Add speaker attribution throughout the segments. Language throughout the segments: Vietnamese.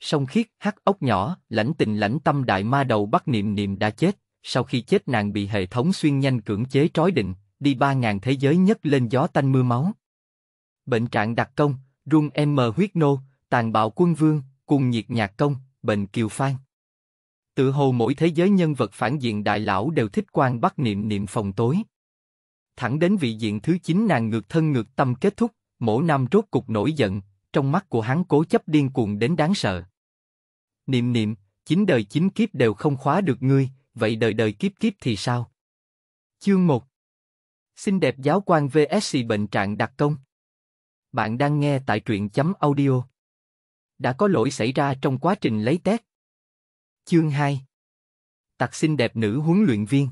Speaker 1: sông khiết, hắc ốc nhỏ, lãnh tình lãnh tâm đại ma đầu bắt niệm niệm đã chết, sau khi chết nàng bị hệ thống xuyên nhanh cưỡng chế trói định, đi ba ngàn thế giới nhất lên gió tanh mưa máu. Bệnh trạng đặc công, rung em mờ huyết nô, tàn bạo quân vương, cùng nhiệt nhạc công, bệnh kiều phan. Tự hồ mỗi thế giới nhân vật phản diện đại lão đều thích quan bắt niệm niệm phòng tối. Thẳng đến vị diện thứ chín nàng ngược thân ngược tâm kết thúc, mỗi năm rốt cục nổi giận, trong mắt của hắn cố chấp điên cuồng đến đáng sợ niệm niệm, chín đời chín kiếp đều không khóa được ngươi, vậy đời đời kiếp kiếp thì sao? Chương 1 Xinh đẹp giáo quan VSC bệnh trạng đặc công Bạn đang nghe tại truyện chấm audio Đã có lỗi xảy ra trong quá trình lấy test Chương 2 tặc xinh đẹp nữ huấn luyện viên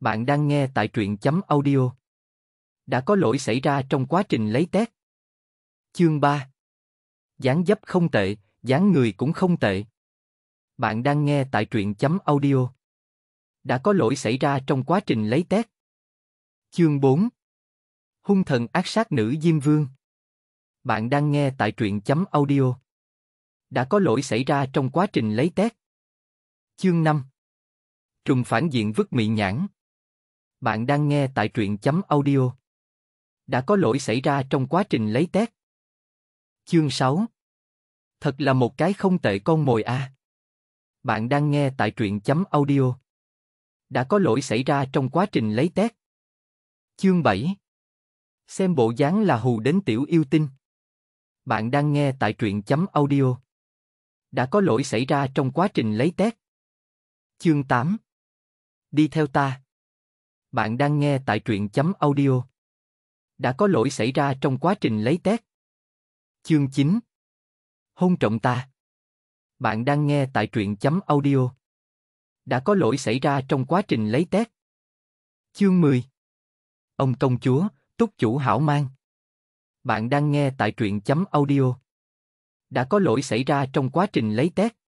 Speaker 1: Bạn đang nghe tại truyện chấm audio Đã có lỗi xảy ra trong quá trình lấy test Chương 3 Gián dấp không tệ, dáng người cũng không tệ. Bạn đang nghe tại truyện chấm audio. Đã có lỗi xảy ra trong quá trình lấy test. Chương 4 Hung thần ác sát nữ Diêm Vương Bạn đang nghe tại truyện chấm audio. Đã có lỗi xảy ra trong quá trình lấy test. Chương 5 Trùng phản diện vứt mị nhãn Bạn đang nghe tại truyện chấm audio. Đã có lỗi xảy ra trong quá trình lấy test. Chương 6 Thật là một cái không tệ con mồi a. À. Bạn đang nghe tại truyện chấm audio. Đã có lỗi xảy ra trong quá trình lấy tét Chương 7 Xem bộ dáng là hù đến tiểu yêu tinh. Bạn đang nghe tại truyện chấm audio. Đã có lỗi xảy ra trong quá trình lấy tét Chương 8 Đi theo ta. Bạn đang nghe tại truyện chấm audio. Đã có lỗi xảy ra trong quá trình lấy tét Chương 9 hôn trọng ta. Bạn đang nghe tại truyện chấm audio. Đã có lỗi xảy ra trong quá trình lấy tét. Chương 10 Ông công chúa, túc chủ hảo mang. Bạn đang nghe tại truyện chấm audio. Đã có lỗi xảy ra trong quá trình lấy tét.